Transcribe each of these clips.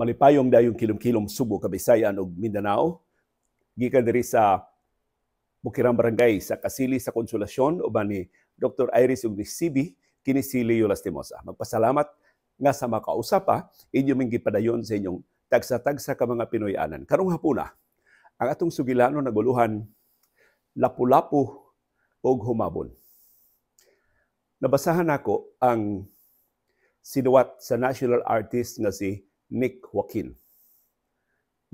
malipayong dayong kilom-kilom Subo, Kabisayan ug Mindanao. Gikan diri sa Bukirang Barangay sa Kasili sa Konsolasyon uban ni Dr. Iris ug Sibi CB kini si Leo Lastimosa. Magpasalamat nga sa makausap pa inyo ming gipadayon sa inyong tagsa-tagsa ka mga Pinoy anan. Karong hapuna, ang atong sugilanon naguluhan lapu-lapu og humabon. Nabasahan ako ang sinuwat sa national artist nga si Nick Joaquin.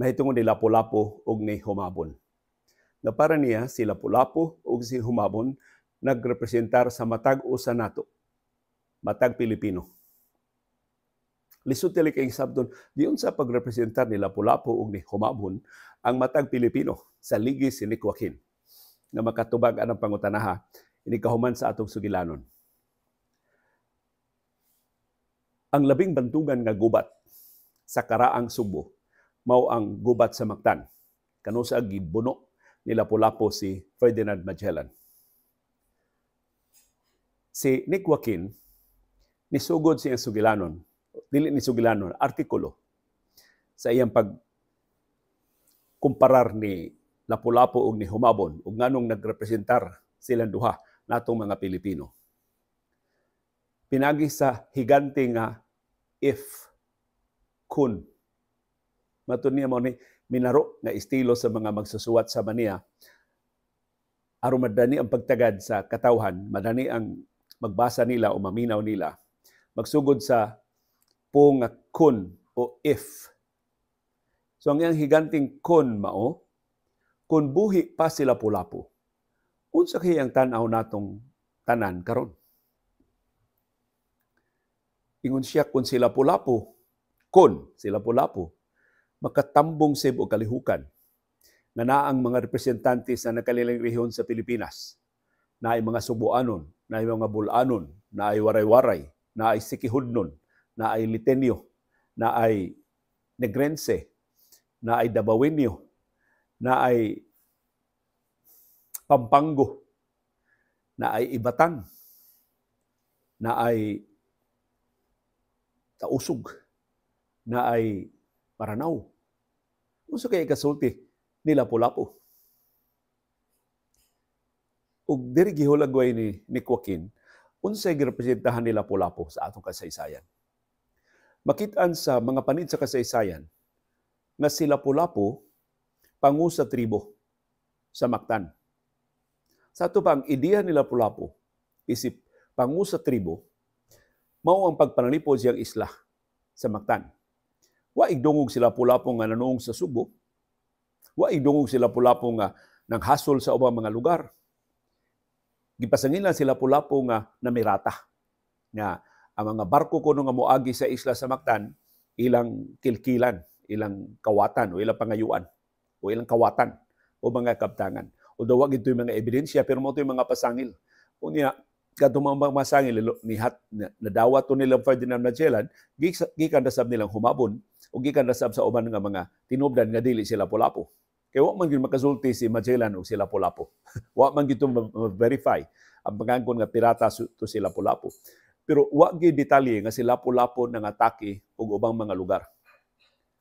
Mahitungo ni Lapu-Lapu og ni Humabon. Na para niya si Lapu-Lapu og si Humabon nagrepresentar sa matag usa nato. Matag Pilipino. Lisod tali kay sabton, diyon sa pagrepresentar ni Lapu-Lapu ug ni Humabon ang matag Pilipino sa ligi si Nick Joaquin nga makatubag anang pangutanaha ini kahuman sa atong sugilanon. Ang labing bantugan nga gubat sa karaang Subo mao ang gubat sa Mactan. Kanusa gibuno ni Lapu-Lapu si Ferdinand Magellan. Si Nick Joaquin nisugod siyang sugilanon, dili ni sugilanon, artikulo sa iyang pag kumparar ni Lapu-Lapu og ni Humabon ug nganong nagrepresentar silang duha natong mga Pilipino. Pinagi sa higante nga if kun. Matun niya mo ni minaro nga estilo sa mga magsusuwat sa maniya aron madani ang pagtagad sa katawhan, madani ang magbasa nila o maminaw nila. Magsugod sa po nga kun o if. So ang iyang higanting kun mao, kun buhi pa sila pulapo. Unsa kay ang tan natong tanan karon? Ingon siya kun sila pulapo, kon sila po lapo makatambong sibo og kalihukan na naang mga representante sa nakalilang rehiyon sa Pilipinas na ay mga subuanon, na ay mga bulanon, na ay waray-waray, na ay sikihudnon, na ay litenyo, na ay negrense, na ay dabawinyo, na ay pampango, na ay ibatan, na ay tausog, na ay paranaw. Unsa kay ikasulti ni Lapu-Lapu. Ug diri gihulagway ni ni Joaquin unsay girepresentahan ni Lapu-Lapu sa atong kasaysayan. Makitaan sa mga panid sa kasaysayan na si Lapu-Lapu pangu sa tribo sa Mactan. Sa ato pang ideya ni Lapu-Lapu isip pangu sa tribo mao ang pagpanalipod siyang isla sa Mactan Wa idungog sila pulapong nga nanuong sa Subo. Wa idungog sila pulapong nga naghasol sa ubang mga lugar. Gipasangin lang sila pulapong nga namirata. Nga ang mga barko kuno nga moagi sa isla sa Mactan ilang kilkilan, ilang kawatan o ilang pangayuan o ilang kawatan o mga kaptangan. Although wag ito yung mga ebidensya, pero mo ito yung mga pasangil. Unya, kadtong mga masangil ni hat nadawa to nilang Ferdinand Magellan gikan dasab nilang humabon o gikan dasab sa uban nga mga tinubdan nga dili sila polapo kay wa man gyud makasulti si Magellan og sila polapo wa man gyud verify ang pangangkon nga pirata to sila polapo pero wa gyud detalye nga sila polapo nang atake og ubang mga lugar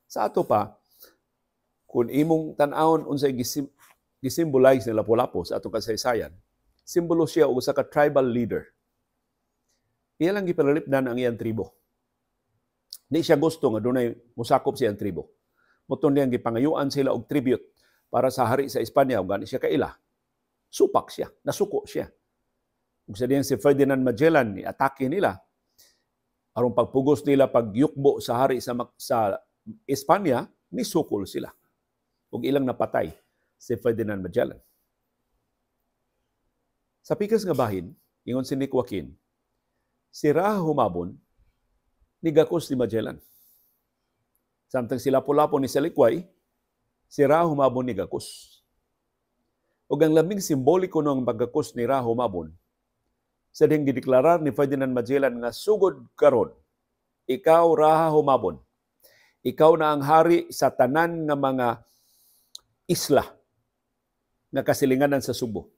sa ato pa kung imong tan-awon unsay gisimbolize nila polapo sa atong kasaysayan simbolo siya og usa ka tribal leader. Iya lang gipalipdan ang iyang tribo. Di siya gusto nga dunay musakop siyang tribo. Moton niyang gipangayuan sila og tribute para sa hari sa Espanya ug gani siya kaila. Supak siya, nasuko siya. Ug sa si Ferdinand Magellan ni atake nila aron pagpugos nila pagyukbo sa hari sa sa Espanya, ni sukol sila. Ug ilang napatay si Ferdinand Magellan. Sa pikas nga bahin, ingon si Nick Joaquin, si Raha humabon ni Gakos ni Magellan. Samtang sila pula ni Salikway, si Raha humabon ni Gakos. Ug ang labing simboliko ng pagkakos ni Raha humabon, sa ding gideklarar ni Ferdinand Magellan nga sugod karon, ikaw Raha humabon, ikaw na ang hari sa tanan nga mga isla nga kasilinganan sa Subo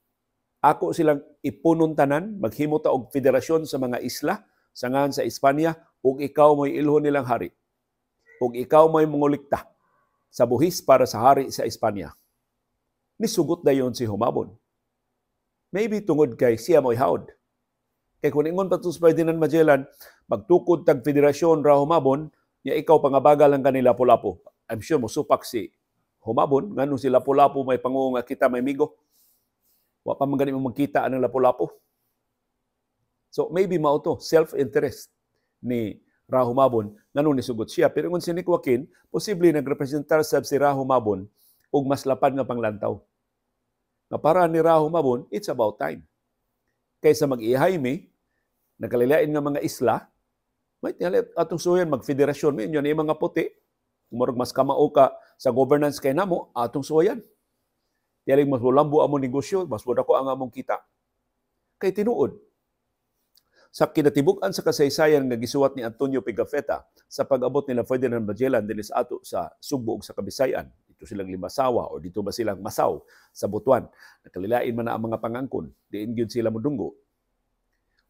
ako silang ipunon tanan, maghimo ta og federasyon sa mga isla sangan sa Espanya ug ikaw mo'y ilhon nilang hari. Ug ikaw mo'y mungulikta sa buhis para sa hari sa Espanya. Nisugot dayon si Humabon. Maybe tungod kay siya mo'y haod. Kay kung ingon pa to si Magellan, magtukod tag federasyon ra humabon, niya ikaw pangabagal ang kanila pulapo. I'm sure mo supak si humabon, ngano si lapu-lapu may pangunga kita may migo. Wa pa man gani mo makita ang lapu-lapu. So maybe mao to self-interest ni Rahumabon nganong sugot siya pero kung si Nick Joaquin posible nagrepresentar sab si Rahumabon og mas lapad nga panglantaw. Nga para ni Rahumabon, it's about time. Kaysa mag-ihay mi, nakalilain nga mga isla, may tingali atong suyan magfederasyon mi, inyo ni mga puti, murag mas kamao ka sa governance kay namo, atong suyan. Tiyaling mas walambo among negosyo, mas wala ko ang among kita. Kay tinuod, sa kinatibuk-an sa kasaysayan nga gisuwat ni Antonio Pigafetta sa pag-abot nila Ferdinand Magellan dinhi sa ato sa Sugbo sa Kabisayan. Dito silang limasawa o dito ba silang masaw sa Butuan. Nakalilain man na ang mga pangangkon, diin gyud sila modunggo.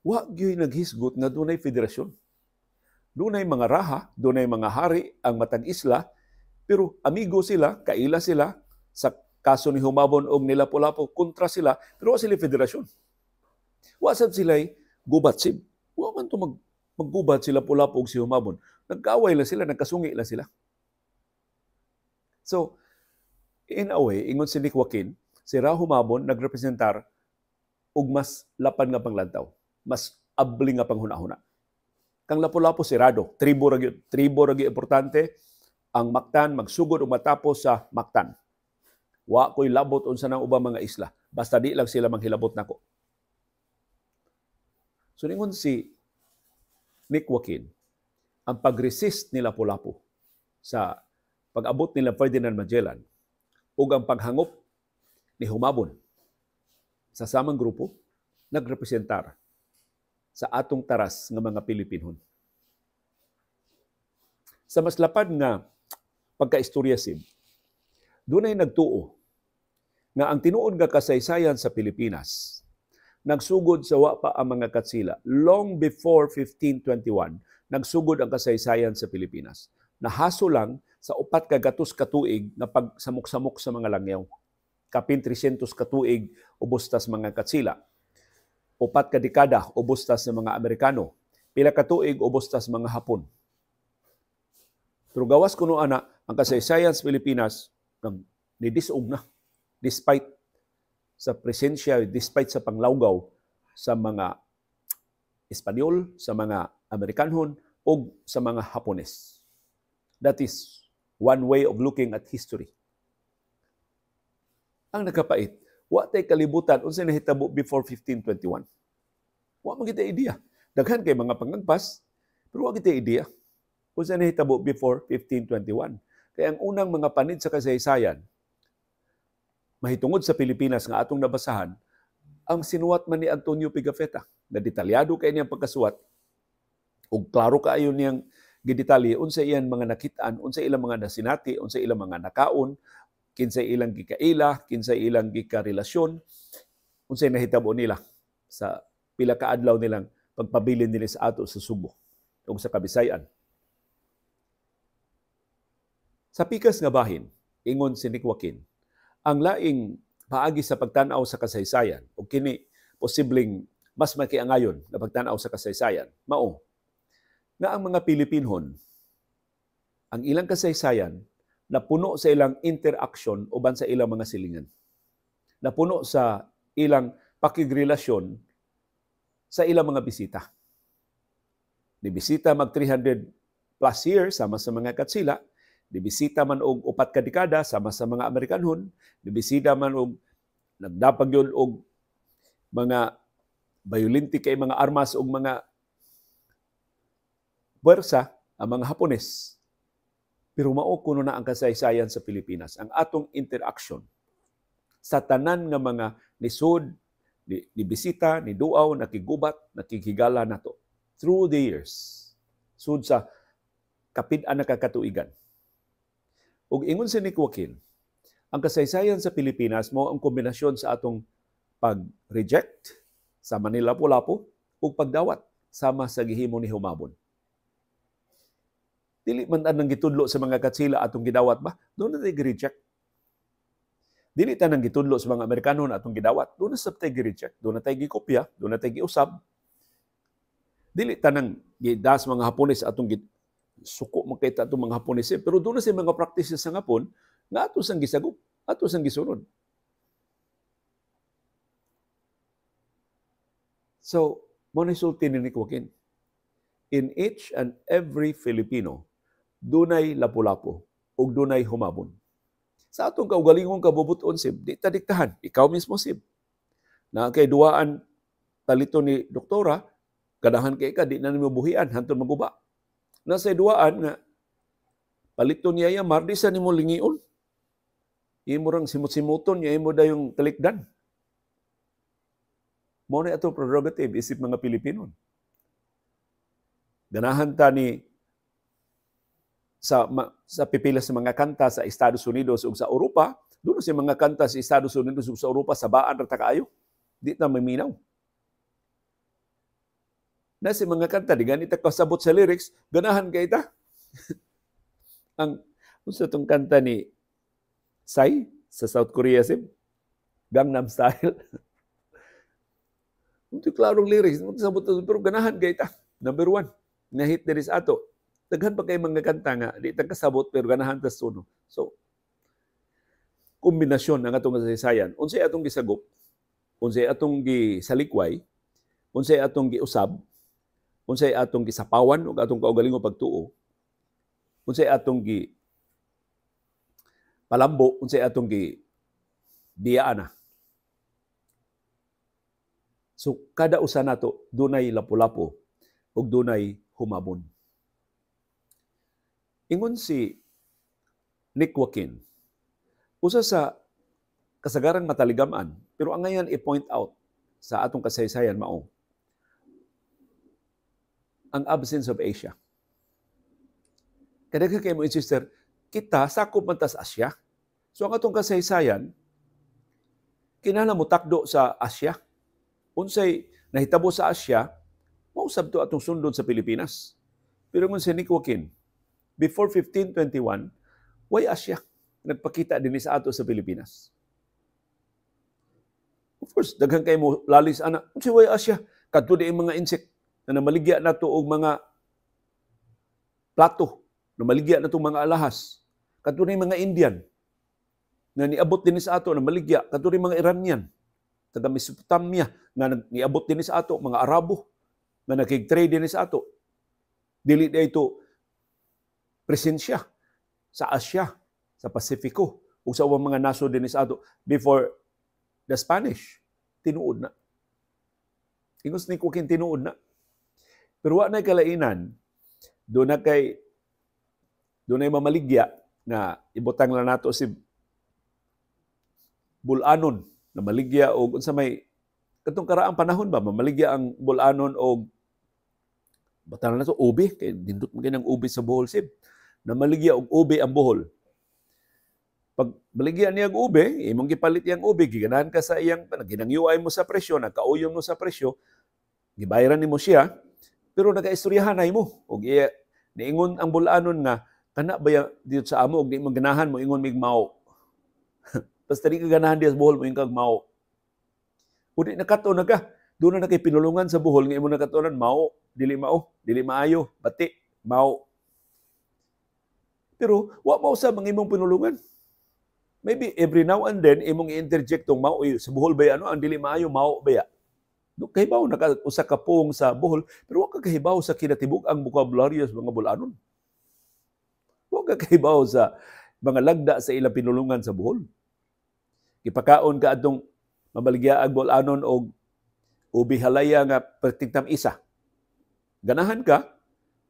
Wa gyud naghisgot nga dunay federasyon. Dunay mga raha, dunay mga hari ang matag isla, pero amigo sila, kaila sila sa Kaso ni humabon og nila Lapu-Lapu, kontra sila, pero wa sila federasyon. Wa sab sila gubat sib. Wa man to mag maggubat sila Lapu-Lapu og si humabon. Nagkaaway la sila, nagkasungi la sila. So, in a way, ingon si Nick Joaquin, si Ra humabon nagrepresentar og mas lapad nga panglantaw. Mas abling nga panghunahuna. Kang Lapu-Lapu si Rado, tribo ra gyud, tribo ra importante ang Mactan magsugod og matapos sa Mactan. Wa ko'y labot unsa nang ubang mga isla. Basta di lang sila manghilabot nako. So ningon si Nick Joaquin, ang pag-resist nila Lapu-Lapu sa pag-abot nila Ferdinand Magellan ug ang paghangop ni Humabon sa samang grupo nagrepresentar sa atong taras ng mga Pilipinon. Sa mas lapad nga pagkaistorya sim, doon ay nagtuo nga ang tinuod nga kasaysayan sa Pilipinas nagsugod sa wa pa ang mga katsila long before 1521 nagsugod ang kasaysayan sa Pilipinas nahaso lang sa upat ka gatos ka tuig na pagsamok-samok sa mga langyaw kapin 300 ka tuig ubos tas mga katsila upat ka dekada ubostas sa mga Amerikano pila ka tuig ubos tas mga Hapon pero gawas kuno ana ang kasaysayan sa Pilipinas ni disog na despite sa presensya, despite sa panglawgaw sa mga Espanyol, sa mga Amerikanhon, o sa mga Hapones. That is one way of looking at history. Ang nakapait, wa tay kalibutan unsa nahitabo before 1521. Wa man kita idea. Daghan kay mga pangagpas, pero wa kita idea unsa nahitabo before 1521. Kaya ang unang mga panid sa kasaysayan, mahitungod sa Pilipinas nga atong nabasahan, ang sinuwat man ni Antonio Pigafetta, na detalyado kay niyang pagkasuwat, ug klaro kaayon niyang gidetalye unsa iyan mga nakitaan, unsa ilang mga nasinati, unsa ilang mga nakaon, kinsa ilang gikaila, kinsa ilang gikarelasyon, unsa nahitabo nila sa pila ka adlaw nilang pagpabilin nila sa ato sa Subo ug sa Kabisayan. Sa pikas nga bahin, ingon si Nick Joaquin, ang laing paagi sa pagtanaw sa kasaysayan o kini posibleng mas makiangayon na pagtanaw sa kasaysayan mao na ang mga Pilipinhon ang ilang kasaysayan na puno sa ilang interaction uban sa ilang mga silingan na puno sa ilang pakigrelasyon sa ilang mga bisita. Ni bisita mag 300 plus years sama sa mga katsila, Nibisita man og upat ka dekada sama sa mga Amerikanhon, nibisita man og nagdapag yon og mga violente kay mga armas og mga bersa ang mga Hapones. Pero mao kuno na ang kasaysayan sa Pilipinas, ang atong interaction sa tanan nga mga nisod, ni, ni bisita, ni duaw, nakigubat, nakikigala nato through the years. Sud sa kapid-an nakakatuigan. Ug ingon si Nick Joaquin, ang kasaysayan sa Pilipinas mo ang kombinasyon sa atong pag-reject sa Manila Lapu-Lapu ug pagdawat sama sa gihimo ni humabon. Dili man anang gitudlo sa mga katsila atong gidawat ba? Doon na reject. Dili ta nang gitudlo sa mga Amerikano na atong gidawat. Doon na sa tay reject, doon na tay gikopya, doon na tay giusab. Dili ta nang gidas mga Hapones atong suko makita itong mga Hapones. Pero doon na sa mga practices sa Hapon, nga ato sang gisagop, ato sang gisunod. So, mo na sulti ni Nikwakin. In each and every Filipino, dunay lapu-lapo o dunay humabon. Sa atong kaugalingong kabubuton, sib, di tadiktahan. Ikaw mismo, sib. Na kay duaan talito ni doktora, kadahan kay ka, di na nimo buhian, hantong maguba na sa duwaan nga paliton niya ya mardi sa mo lingion. Imo rang simot-simoton niya imo dayong talikdan. Mo na ato prerogative isip mga Pilipino. Ganahan ta ni sa ma, sa pipila sa mga kanta sa Estados Unidos ug sa Europa, dulo sa mga kanta sa Estados Unidos ug sa Europa sa baan ra ta kaayo. Di ta maminaw na si mga kanta di ganita kasabot sa lyrics ganahan kay ta ang unsa tong kanta ni Sai sa South Korea sib Gangnam Style Unti klarong lyrics, mo sabot pero ganahan kay ta. Number one, na hit diri sa ato. Daghan pa kay mga kanta nga di ta kasabot pero ganahan ta suno. So kombinasyon ang atong kasaysayan. Unsay atong gisagop, unsay atong gisalikway, unsay atong giusab, unsay atong gisapawan ug atong kaugalingong pagtuo unsay atong gi palambo unsay atong gi biyaan na. So kada usa nato dunay lapu-lapo ug dunay humabon. Ingon si Nick Joaquin, usa sa kasagarang mataligaman, pero ang ngayon i-point out sa atong kasaysayan mao ang absence of Asia. Kada kayo mo sister, kita sakop man tas Asia. So ang atong kasaysayan, kinala mo takdo sa Asia. Unsay nahitabo sa Asia, mausab to atong sundon sa Pilipinas. Pero ngun si Nick Joaquin, before 1521, why Asia? Nagpakita din sa ato sa Pilipinas. Of course, daghan kay mo lalis ana. Unsay why Asia? Kadto di mga insect na namaligya na to og mga plato, namaligya na to mga alahas. Katunay mga Indian, na niabot din sa ato, na maligya. katunay mga Iranian, taga Mesopotamia, nga niabot din sa ato, mga Arabo, na nakig-trade din sa ato. Dili na ito presensya sa Asia, sa Pasifiko, ug sa mga nasod din sa ato before the Spanish tinuod na. Ingos ni Kukin tinuod na. Pero wa na kalainan, doon na kay doon ay mamaligya na ibutang lang nato si bulanon na maligya o sa may katong karaang panahon ba mamaligya ang bulanon o batan na to ubi kay dindot man ng ubi sa Bohol sib na maligya og ubi ang Bohol pag maligya niya og ubi imong gipalit yang ubi giganahan ka sa iyang ginangyoay mo sa presyo nagkauyom mo sa presyo gibayaran nimo siya pero na mo. Og iya, niingon ang bulanon nga, kana ba dito sa amo, og di ganahan mo, ingon mig mao. Basta di ka ganahan diya sa buhol mo, yung kag mao. O di nakato na ka. na kay pinulungan sa buhol, nga imo nakatunan, mao, dili mao, dili maayo, bati, mao. Pero wa mao sa mga imong pinulungan. Maybe every now and then, imong i-interject tong mao, sa buhol ba ano, ang dili maayo, mao ba yan. Kahibaw, naka-usa ka pong sa Bohol, pero wag ka kahibaw sa kinatibok ang bukabularyo sa mga Bulanon. Wag ka kahibaw sa mga lagda sa ilang pinulungan sa Bohol. Ipakaon ka atong mabaligya ang Bulanon o ubihalaya nga pertiktam isa. Ganahan ka,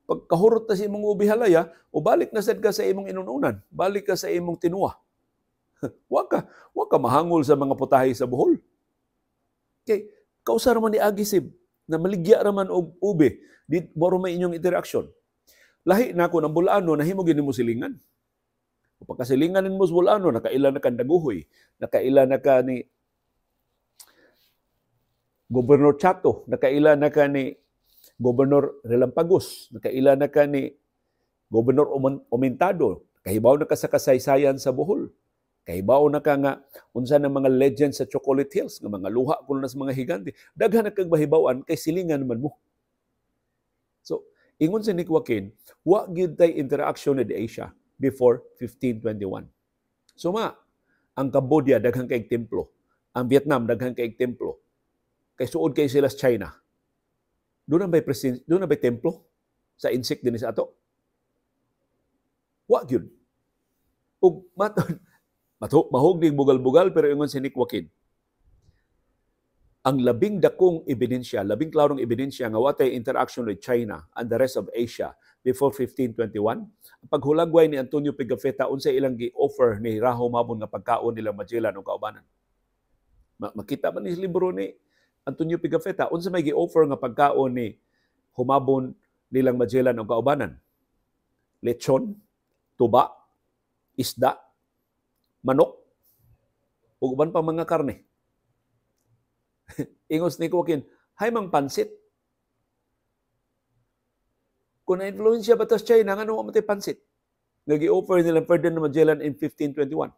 pagkahurot na sa imong ubihalaya, o balik na sad ka sa imong inununan, balik ka sa imong tinuwa. wag ka, wag ka mahangol sa mga putahe sa Bohol. Okay. Kausa raman ni agisib na maligya raman og ube di boro may inyong interaction. Lahi na ako ng bulano na himo gini mo silingan. Pagkasilingan mo sa bulano nakaila na kang daguhoy, nakaila na ka ni Gobernador Chato, nakaila na ka ni Gobernador Relampagos, nakaila na ka ni Gobernador Omentado, kahibaw na ka sa kasaysayan sa Bohol. Kay bao na ka nga unsa na mga legends sa Chocolate Hills nga mga luha kuno na sa mga higante. Daghan na kag mahibaw-an kay silingan naman mo. So, ingon sa Nick Joaquin, wa gyud tay interaction ni Asia before 1521. Suma, ang Cambodia daghan kay templo, ang Vietnam daghan kay templo. Kay suod kay sila sa China. Doon na bay presen- doon na bay templo sa insect din sa ato. Wa gyud. Ug matod Mahog ning bugal-bugal pero ingon sinikwakin. Ang labing dakong ebidensya, labing klarong ebidensya nga watay interaction with China and the rest of Asia before 1521. Ang paghulagway ni Antonio Pigafetta unsay ilang gi-offer ni Raho Mabon nga pagkaon nila Magellan o kaubanan. Makita man ni libro ni Antonio Pigafetta unsa may gi-offer nga pagkaon ni humabon nilang Magellan o kaubanan. Lechon, tuba, isda, manok, ug uban pa mga karne. Ingos ni Kukin, hay mang pansit. Kung na-influensya ba tas China, nga nung matay pansit? Nag-i-offer nila Ferdinand Magellan in 1521.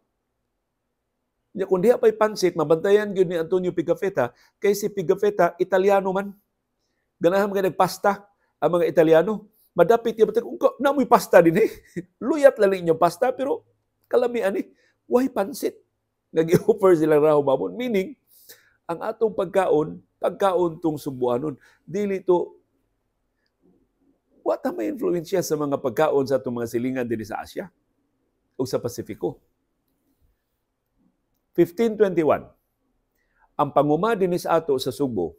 Niya, kung di pa'y pansit, mabantayan yun ni Antonio Pigafetta, kay si Pigafetta, Italiano man. Ganahan mga nagpasta ang mga Italiano. Madapit niya, batag, namoy pasta din eh. Luyat laling yung pasta, pero kalamian eh Why pansit? Nag-offer sila raw mamon. Meaning, ang atong pagkaon, pagkaon tong subuanon. Dili to, wata may influensya sa mga pagkaon sa itong mga silingan din sa Asia o sa Pasifiko. 1521, ang panguma din sa ato sa Subo,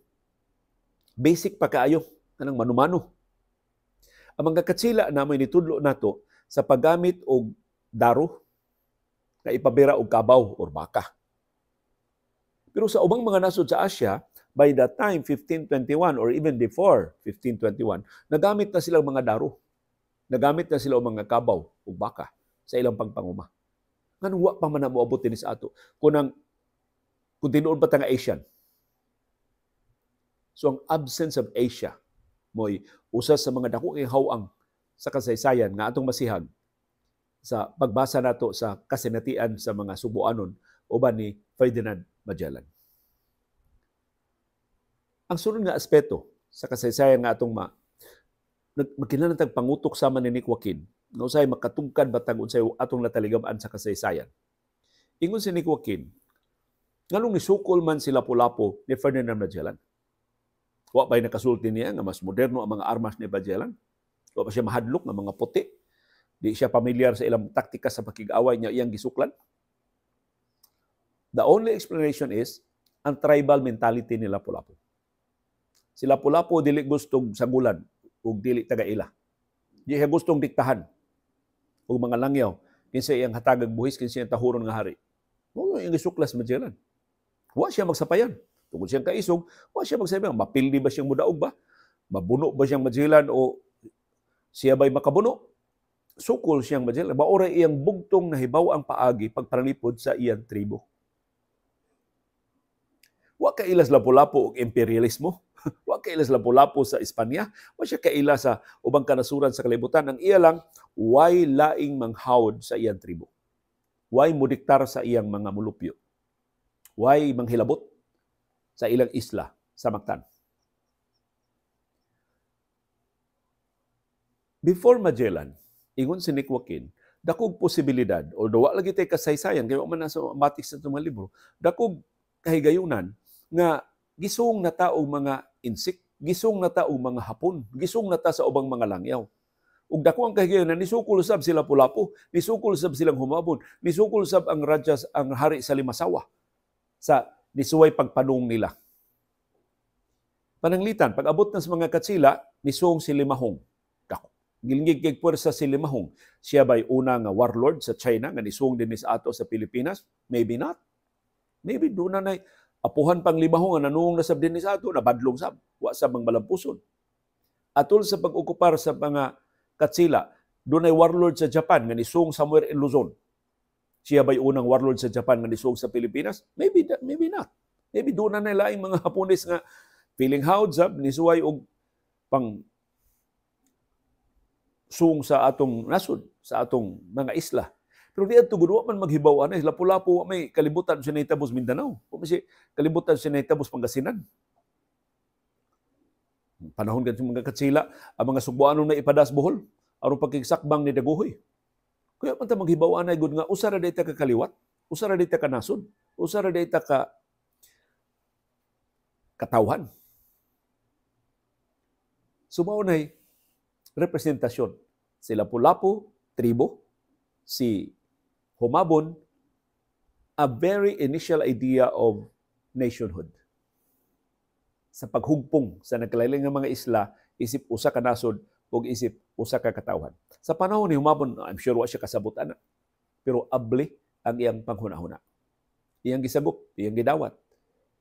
basic pa kaayo, kanang manumano. Ang mga katsila namoy nitudlo nato sa paggamit og daro, nga ipabira og kabaw or baka. Pero sa ubang mga nasod sa Asia, by the time 1521 or even before 1521, nagamit na silang mga daro. Nagamit na sila mga kabaw o baka sa ilang pagpanguma. Nga wa pa man moabot din sa ato. Kung, ang, kung tinuod pa nga Asian. So ang absence of Asia mo'y usa sa mga dako ang sa kasaysayan nga atong masihag sa pagbasa nato sa kasinatian sa mga subuanon uban ni Ferdinand Magellan. Ang sunod nga aspeto sa kasaysayan nga atong ma magkinahanglan tag pangutok sa ni Nick Joaquin nga usay makatungkad batang unsay atong nataligam-an sa kasaysayan. Ingon si Nick Joaquin, nganong nisukol man sila pulapo ni Ferdinand Magellan. Wa ba'y nakasulti niya nga mas moderno ang mga armas ni Magellan? Wa pa siya mahadlok ng mga puti Di siya pamilyar sa ilang taktika sa pakig-away niya iyang gisuklan? The only explanation is ang tribal mentality nila Pulapo. Sila Pulapo dili gustong sangulan ug dili tagaila. Di siya gustong diktahan ug mga langyaw kinsa iyang hatagag buhis kinsa iyang tahuron nga hari. Mo iyang gisuklas man siya Wa siya magsapayan. Tungkol siyang kaisog, wa siya magsabi, mapildi ba siyang mudaog ba? Mabuno ba siyang madjilan o siya ba'y makabuno? sukol siyang madjal maura iyang bugtong nahibaw ang paagi pagpanalipod sa iyang tribo wa ka ilas lapu-lapu og imperialismo wa ka ilas lapu-lapu sa Espanya wa siya kaila sa ubang kanasuran sa kalibutan ang iya lang way laing manghawd sa iyang tribo way mudiktar sa iyang mga mulupyo way manghilabot sa ilang isla sa Mactan Before Magellan, ingon si Nick Joaquin, dakog posibilidad, although wala lagi tayo kasaysayan, kaya man nasa matiks na itong mga libro, dakog kahigayunan nga gisong na taong mga insik, gisong na taong mga hapon, gisong na ta sa ubang mga langyaw. Ug dako ang kahigayunan, nisukol sab sila pulapo, nisukol sab silang humabon, nisukol sab ang rajas, ang hari sa limasawa sa nisuway pagpanong nila. Pananglitan, pag abot na sa mga katsila, nisong si Limahong gilingig kay puwersa si Limahong. Siya ba'y unang warlord sa China nga nisung din sa ato sa Pilipinas? Maybe not. Maybe do na nay apuhan pang Limahong nga nanungong nasab din sa ato, nabadlong sab, wa sab ang malampuson. Atul sa pag-okupar sa mga katsila, dunay warlord sa Japan nga nisung somewhere in Luzon. Siya ba'y unang warlord sa Japan nga nisung sa Pilipinas? Maybe maybe not. Maybe do na nila mga Hapones nga feeling howd sab nisuway og pang sung sa atong nasod, sa atong mga isla. Pero di ato gudwa man maghibaw na ano, eh, lapu-lapu may kalibutan sa naitabos Mindanao. O may kalibutan sa naitabos Pangasinan. Panahon kan mga katsila, ang mga Subuano na ipadas Bohol, aron pagkisakbang ni Daguhoy. Kuya man ta maghibaw na gud nga usara ra dayta ka kaliwat, usa ra dayta ka nasod, usara ra dayta ka katawhan. Sumaunay, so, representasyon. Si Lapu-Lapu, tribo. Si Humabon, a very initial idea of nationhood. Sa paghugpong sa nagkalailang ng mga isla, isip usa ka nasod ug isip usa ka katawhan. Sa panahon ni Humabon, I'm sure wa siya kasabot ana. Pero abli ang iyang panghunahuna. Iyang gisagop, iyang gidawat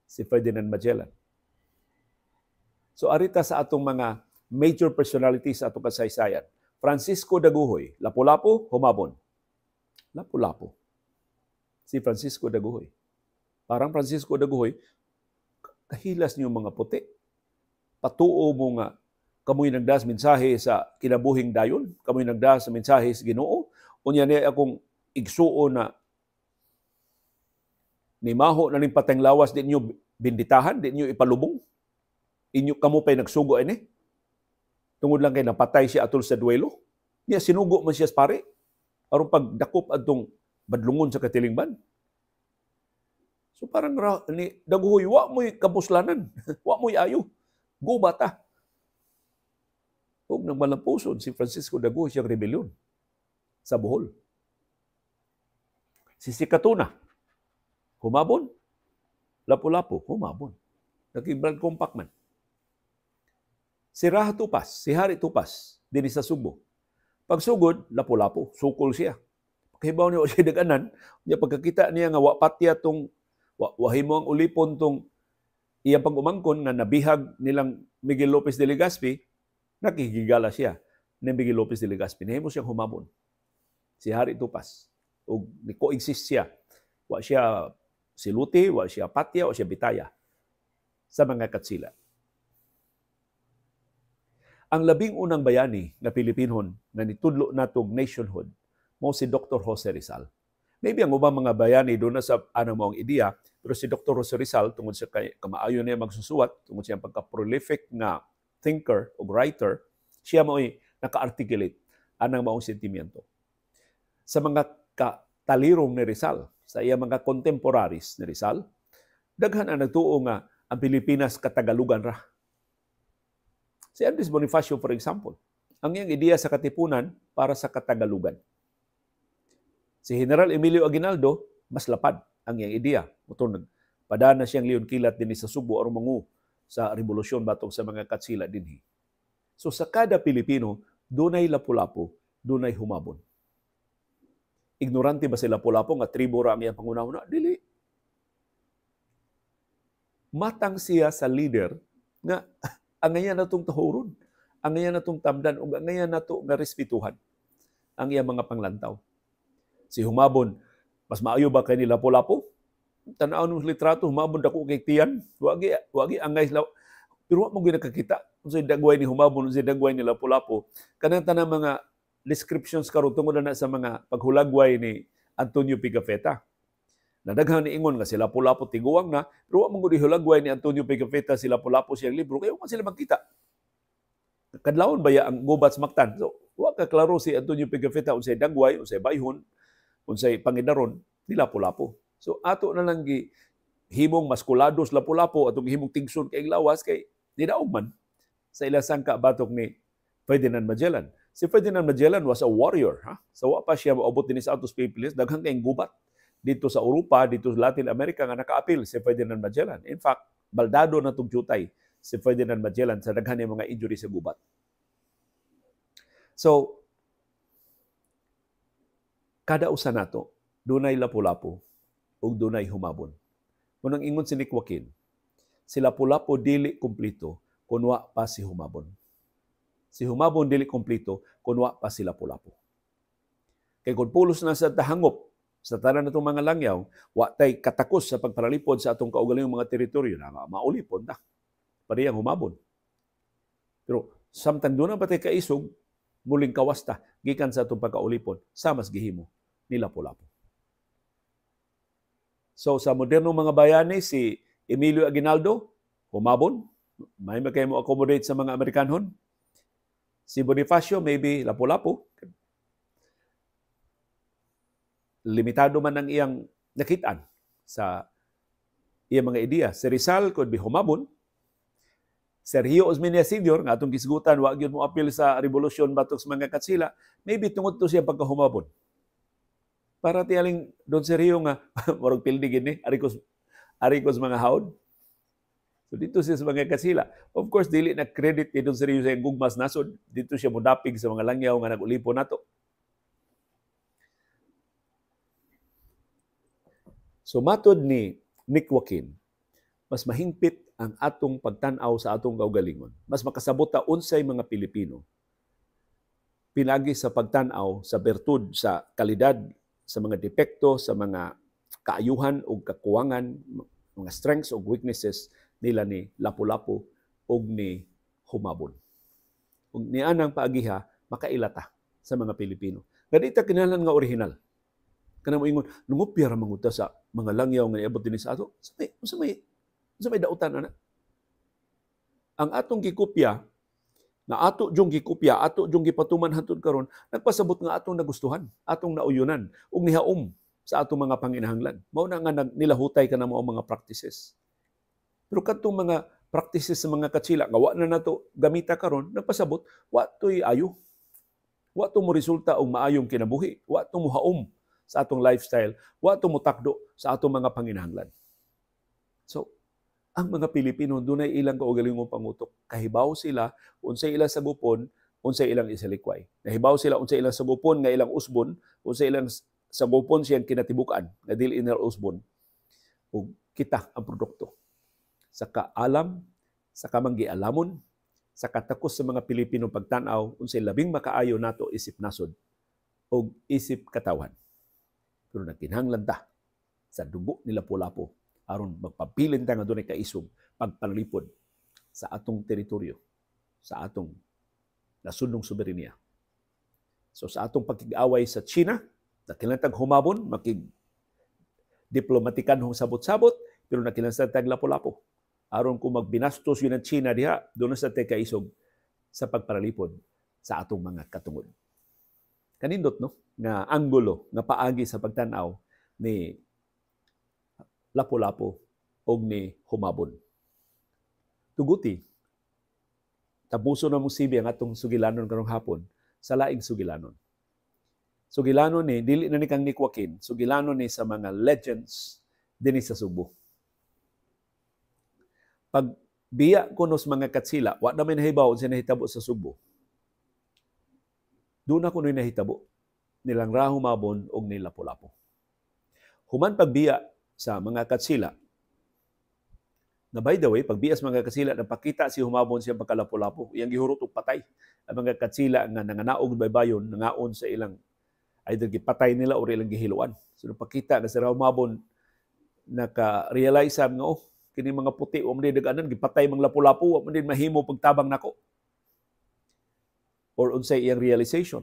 si Ferdinand Magellan. So arita sa atong mga major personalities sa ato kasaysayan. Francisco Daguhoy, Lapu-Lapu, Humabon. Lapu-Lapu. Si Francisco Daguhoy. Parang Francisco Daguhoy, kahilas niyo mga puti. Patuo mo nga kamoy nagdas mensahe sa kinabuhing dayon, kamoy nagdas sa mensahe sa Ginoo. Unya ni akong igsuo na ni maho na ning patenglawas di niyo binditahan, di niyo ipalubong. Inyo kamo pa'y nagsugo ini. Eh, Tungod lang kay napatay si Atul sa duelo. Niya sinugo man siya sa pare. Aron pagdakop adtong badlungon sa katilingban. So parang ni daguhoy wa moy kabuslanan, wa moy ayo. Go bata. Ug nang malampuson si Francisco Daguhoy siyang rebelyon sa Bohol. Si Sikatuna, humabon. Lapu-lapu, humabon. Naging brand compact man. Si Raha Tupas, si Hari Tupas, din sa Subo. Pagsugod, lapu-lapu, sukul siya. Paghibaw niya siya daganan, niya pagkakita niya nga wapatya tong, wahimo ang ulipon tong iyang pag-umangkon nga nabihag nilang Miguel Lopez de Legazpi, nakikigala siya ni Miguel Lopez de Legazpi. Nahimo siyang humabon. Si Hari Tupas. O niko-exist siya. Wa siya siluti, wa siya patya, wa siya bitaya sa mga katsila. Ang labing unang bayani na Pilipinhon na nitudlo natong nationhood mo si Dr. Jose Rizal. Maybe ang ubang mga bayani doon na sa ano mo ang ideya, pero si Dr. Jose Rizal tungod sa kamaayo niya magsusuwat, tungod sa pagka-prolific na thinker o writer, siya mo ay naka-articulate anang maong sentimiento. Sa mga katalirong ni Rizal, sa iya mga contemporaries ni Rizal, daghan ang nagtuo nga ang Pilipinas katagalugan ra Si Andres Bonifacio, for example, ang iyang ideya sa Katipunan para sa Katagalugan. Si General Emilio Aguinaldo, mas lapad ang iyang ideya. Mutunag, padana siyang Leon Kilat din sa Subo or Mangu sa revolusyon batong sa mga katsila dinhi. So sa kada Pilipino, dunay lapu-lapu, dunay humabon. Ignorante ba sila lapu-lapu nga tribo ra ang iyang pangunahuna? Dili. Matang siya sa leader nga angayan na itong tahuron, angayan na itong tamdan, o angayan na ito nga respetuhan ang iya mga panglantaw. Si Humabon, mas maayo ba kay nila lapo-lapo? Tanawon mo litrato, Humabon dako kay tiyan, wagi, wagi angay law. Pero wa mo gyud nakakita unsa dagway ni Humabon, unsa dagway ni lapo-lapo. Kanang tanang mga descriptions karon tungod na sa mga paghulagway ni Antonio Pigafetta na daghang Ingon nga sila pulapo tiguang na pero wa mong gudihulagway ni Antonio Pigafetta sila pulapo siyang libro kayo man sila magkita Kadlaon ba ang gubat maktan so wa ka klaro si Antonio Pigafetta unsay dagway unsay bayhon unsay pangidaron nila pulapo so ato na lang gi himong maskulados lapulapo lapo atong himong tingson kay lawas kay nidaog man sa ilang sangka batok ni Ferdinand Magellan si Ferdinand Magellan was a warrior ha so wa pa siya maabot dinhi sa atos Papeles daghang kay gubat dito sa Europa, dito sa Latin America nga nakaapil si Ferdinand Magellan. In fact, baldado na tugyutay si Ferdinand Magellan sa daghan mga injury sa gubat. So, kada usa nato dunay lapu-lapu ug dunay humabon. Kung ang ingon si Nick Joaquin, si lapu-lapu dili kumpleto kun wa pa si humabon. Si humabon dili kumpleto kun wa pa si lapu-lapu. Kay kun pulos na sa tahangop sa tanan natong mga langyaw, wa tay katakos sa pagparalipod sa atong kaugalingong mga teritoryo na maulipod na. Pariyang humabon. Pero samtang doon pa tay kaisog, muling kawasta gikan sa atong pagkaulipod sa gihimo nila Lapu-Lapu. So sa modernong mga bayani si Emilio Aguinaldo humabon, may makay mo accommodate sa mga Amerikanhon. Si Bonifacio maybe Lapu-Lapu, limitado man ang iyang nakitaan sa iyang mga ideya. Si Rizal could be humabon. Sergio Osmeña Sr., nga atong kisgutan, wag yun mo apil sa revolusyon batok sa mga katsila, maybe tungod to siya pagkahumabon. Para tiyaling Don Sergio nga, marag pildi gini, arikos, arikos mga haod. So dito siya sa mga katsila. Of course, dili na credit ni Don Sergio sa gugmas nasod. Dito siya mudapig sa mga langyaw nga nagulipo nato. So matod ni Nick Joaquin, mas mahingpit ang atong pagtanaw sa atong kaugalingon. Mas makasabot ta unsay mga Pilipino pinagi sa pagtanaw sa bertud sa kalidad sa mga depekto sa mga kaayuhan o kakuwangan mga strengths o weaknesses nila ni Lapu-Lapu o ni Humabon. Ug ni anang paagiha makailata sa mga Pilipino. Kadita kinalan nga original. Kana moingon, nungupya ra manguta sa mga langyaw nga iabot dinhi sa ato. Sa may sa may sa may dautan ana. Ang atong gikopya na ato jong gikopya, ato jong gipatuman hantud karon, nagpasabot nga atong nagustuhan, atong nauyunan ug nihaom sa atong mga panginahanglan. Mao na nga nilahutay kana mo ang mga practices. Pero kadtong mga practices sa mga katsila, nga wa na nato gamita karon, nagpasabot, wa to'y ayo. Wa to mo resulta og maayong kinabuhi, wa to mo haom sa atong lifestyle, wa tumutakdo sa atong mga panginahanglan. So, ang mga Pilipino dunay ilang kaugalingong pangutok. Kahibaw sila unsay ilang sagupon, unsay ilang isalikway. Nahibaw sila unsay ilang sagupon nga ilang usbon, unsay ilang sagupon siyang kinatibukan na dili inal usbon. Ug kita ang produkto. Sa kaalam, sa kamanggialamon, sa katakos sa mga Pilipino pagtanaw unsay labing makaayo nato isip nasod ug isip katawan pero nagkinhanglan ta sa dugo nila lapu aron magpabilin ta nga dunay kaisog pagpanalipod sa atong teritoryo, sa atong nasundong soberenya. So sa atong pakig-away sa China, nakilang humabon, makig diplomatikan hong sabot-sabot, pero nakilang tag lapo-lapo. Aron kung magbinastos yun ang China diha, doon sa teka isog sa pagparalipod sa atong mga katungod kanindot no nga angulo nga paagi sa pagtan-aw ni Lapu-Lapu og ni Humabon. Tuguti, tabuso na mong sibi ang atong sugilanon karong hapon sa laing sugilanon. Sugilanon ni, dili na ni kang nikwakin, sugilanon ni sa mga legends din sa Subo. Pag biya kuno sa mga katsila, wa na may nahibaw sa nahitabo sa Subo doon ako no'y nahitabo, nilang rahumabon og nilapo-lapo. Human pagbiya sa mga katsila, na by the way, pagbiya sa mga katsila, napakita si humabon siya pagkalapo Iyang gihurot og patay. Ang mga katsila nga nanganaog baybayon, nangaon sa ilang either gipatay nila o ilang gihiluan. So napakita nga si humabon naka-realize nga oh, kini mga puti o mga mandidag gipatay mang lapu-lapo, o um, mahimo pagtabang nako or unsay iyang realization.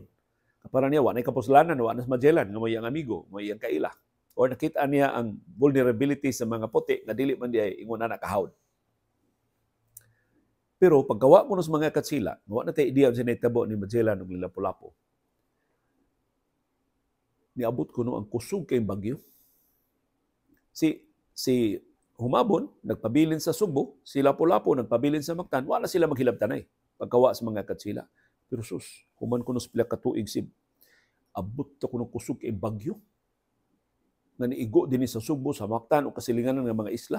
Para niya, wanay kapuslanan, wanas Magellan, nga may iyang amigo, may iyang kaila. Or nakita niya ang vulnerability sa mga puti na dili man diya inguna nakahawd. Pero pagkawa mo sa mga katsila, wala na tayo idea sa naitabo ni Magellan ng Lapu-Lapu. Niabot ko no ang kusog kay bagyo. Si si Humabon nagpabilin sa Subo, si lapu nagpabilin sa Mactan, wala sila maghilabtanay pagkawa sa mga katsila. Pero sus, human ko nos pila katuig sib. Abot ta kuno kusog kay bagyo. Nga niigo din sa Subo, sa Mactan o kasilinganan ng mga isla.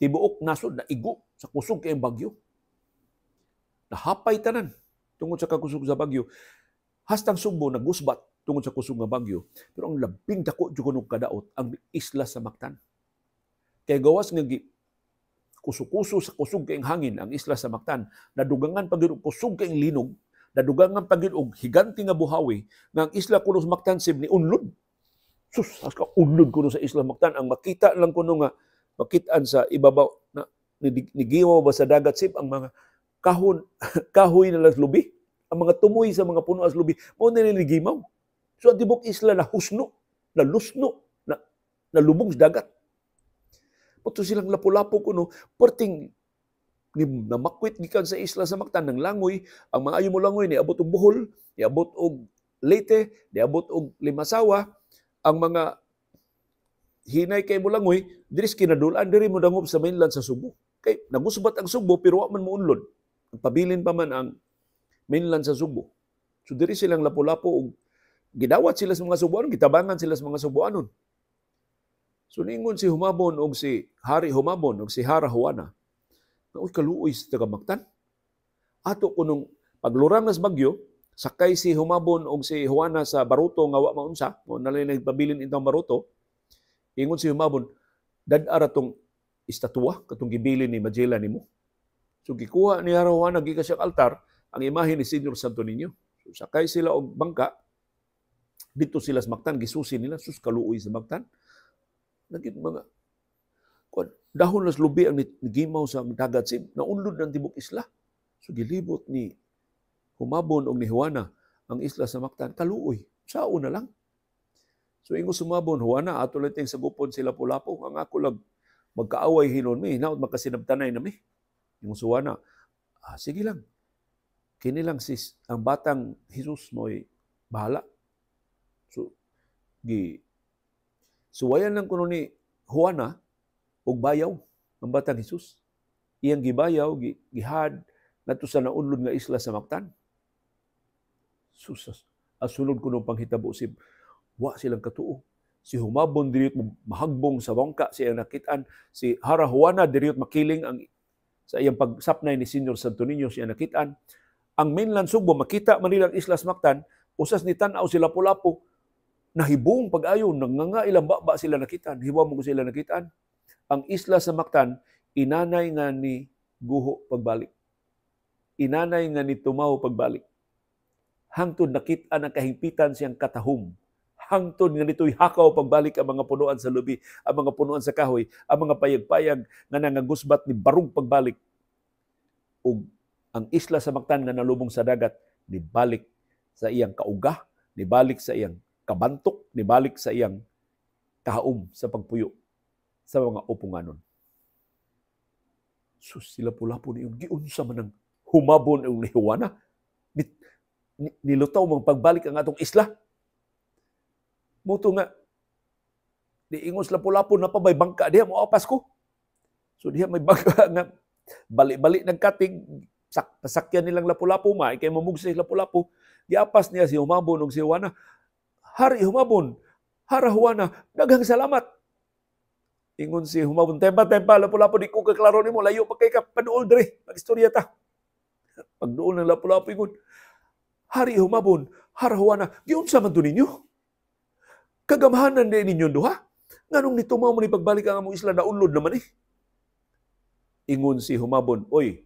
Tibuok nasod na igo sa kusog kay bagyo. Nahapay tanan tungod sa kakusog sa bagyo. Hastang Subo nagusbat tungod sa kusog ng bagyo. Pero ang labing dako jud kuno kadaot ang isla sa Mactan. Kay gawas nga kusukuso sa kusog kayong hangin ang isla sa Mactan, nadugangan pag kusog kayong linog, nadugangan pagid og higanti nga buhawi nga ang isla kuno sa Mactan Mactansib ni unlod. Sus, as ka unlod kuno sa isla Mactan ang makita lang kuno nga makitaan sa ibabaw na nigiwa ba sa dagat sip ang mga kahon kahoy na lubi ang mga tumoy sa mga puno as lubi mo na niligimaw so ang tibok isla na husno na lusno na lubong sa dagat Puto silang lapu-lapu kuno, perting ni makwit gikan sa isla sa Mactan ng langoy ang mga ayo mo langoy ni abot og Bohol ni abot og Leyte ni abot og Limasawa ang mga hinay kay mo langoy diris kinadulan diri mo dangop sa mainland sa Subo kay nagusbat ang Subo pero wa man mo unlod pabilin pa man ang mainland sa Subo so diri silang lapu-lapo og gidawat sila sa mga Subuanon gitabangan sila sa mga Subuanon So ningon si Humabon og si Hari Humabon og si Hara Huana uy, kaluoy sa tagabaktan. Ato kunong paglurang nas bagyo, sakay si Humabon og si Juana sa Baruto nga wa maunsa, mo nalay nagpabilin intang Baruto. Ingon si Humabon, dadara tong istatwa katong gibilin ni Magellan nimo. So gikuha ni Juana gika siyang altar ang imahe ni Señor Santo Niño. So, sakay sila og bangka dito sila sa Mactan gisusi nila sus kaluoy sa Mactan. Nagit mga dahon nas lubi ang nigimaw sa dagat sib naunlod ng tibok isla so gilibot ni humabon og ni Juana ang isla sa Mactan kaluoy sao na lang so ingo sumabon Juana ato lang sa gupon sila pulapo ang ako lag magkaaway hinon mi naud makasinabtanay na mi ingo suwana ah, sige lang kini lang sis ang batang Hesus moy bahala so gi suwayan lang kuno ni Juana og bayaw ang batang Hesus. Iyang gibayaw, gihad, nato sa naunlod nga isla sa Mactan. Susas, asunod ko ng panghitabo sib, wa silang katuo. Si humabon diriyot mahagbong sa bangka, siya nakitaan, si Harahuana diriyot makiling ang sa iyang pagsapnay ni Senior Santo Niño siya nakitaan. Ang mainland Subo, makita man nilang isla sa Mactan, usas ni tanaw sila pulapo, nahibong pag-ayon, nanganga ilang ba, ba sila nakitaan, hiwa mo sila nakitaan ang isla sa Mactan, inanay nga ni guho pagbalik. Inanay nga ni tumaw pagbalik. Hangtod nakita ang kahimpitan siyang katahum. Hangtod nga nito'y hakaw pagbalik ang mga punuan sa lubi, ang mga punuan sa kahoy, ang mga payag-payag na nangagusbat ni barong pagbalik. Ug ang isla sa Mactan na nalubong sa dagat, balik sa iyang kauga, balik sa iyang kabantok, balik sa iyang kahaom sa pagpuyo sa mga upunganon. So sila pula po niyon, giunsa man ang humabon ang ni, Nilutaw mong pagbalik ang atong isla. Muto nga, diingos la pula po na pa may bangka diha, mo apas oh, ko. So diha may bangka nga, balik-balik ng kating, sak pasakyan nilang lapu-lapu, maikay mamugsis lapu-lapu. Giapas niya si humabon ng si Juana. Hari humabon, harahuana, daghang salamat Ingon si humabon tempa tempa lapu-lapu di ko kaklaro nimo layo pa kay ka paduol dre magistorya ta. Pagduol ng lapu-lapu ingon hari humabon harhuana giunsa man to ninyo? Kagamhanan din ninyo duha. Nganong nitumaw mo ni pagbalik ang among isla na daunlod naman eh. Ingon si humabon, oy,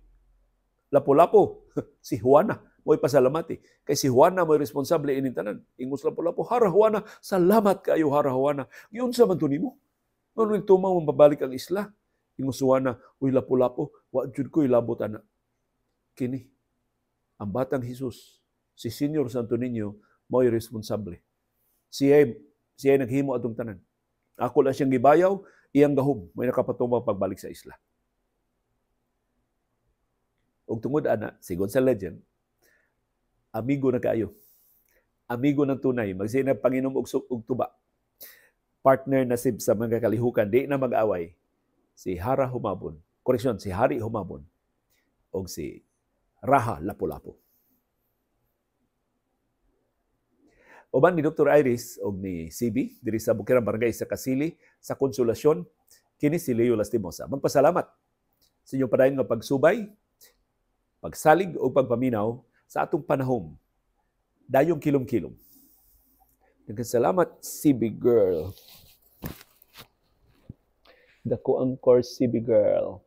lapu-lapu, si Juana, mo'y eh. Kay si Juana mo'y responsable inin tanan. Ingon sa lapu-lapu, harahuana, salamat kayo harahuana. Yun sa man to nimo ano yung tumang mababalik ang isla? Ingusuwa na, uy lapo-lapo, wa ko ilabot ana. Kini, ang batang Hesus, si Senior Santo Niño, mo'y responsable. Siya, siya naghimo atong tanan. Ako lang siyang gibayaw, iyang gahom, may nakapatuma pagbalik sa isla. Og tungod ana, sigon sa legend, amigo na kayo. Amigo ng tunay, magsinag Panginoon og, og tuba partner na sib sa mga kalihukan, di na mag-away, si Hara Humabon, koreksyon, si Hari Humabon, o si Raha Lapu-Lapu. Uban ni Dr. Iris o ni CB, diri sa Bukirang Barangay sa Kasili, sa Konsolasyon, kini si Leo Lastimosa. Magpasalamat sa inyong padayon nga pagsubay, pagsalig o pagpaminaw sa atong panahom. Dayong kilom-kilom. Nagkasalamat, CB Girl dako ang course si Big Girl.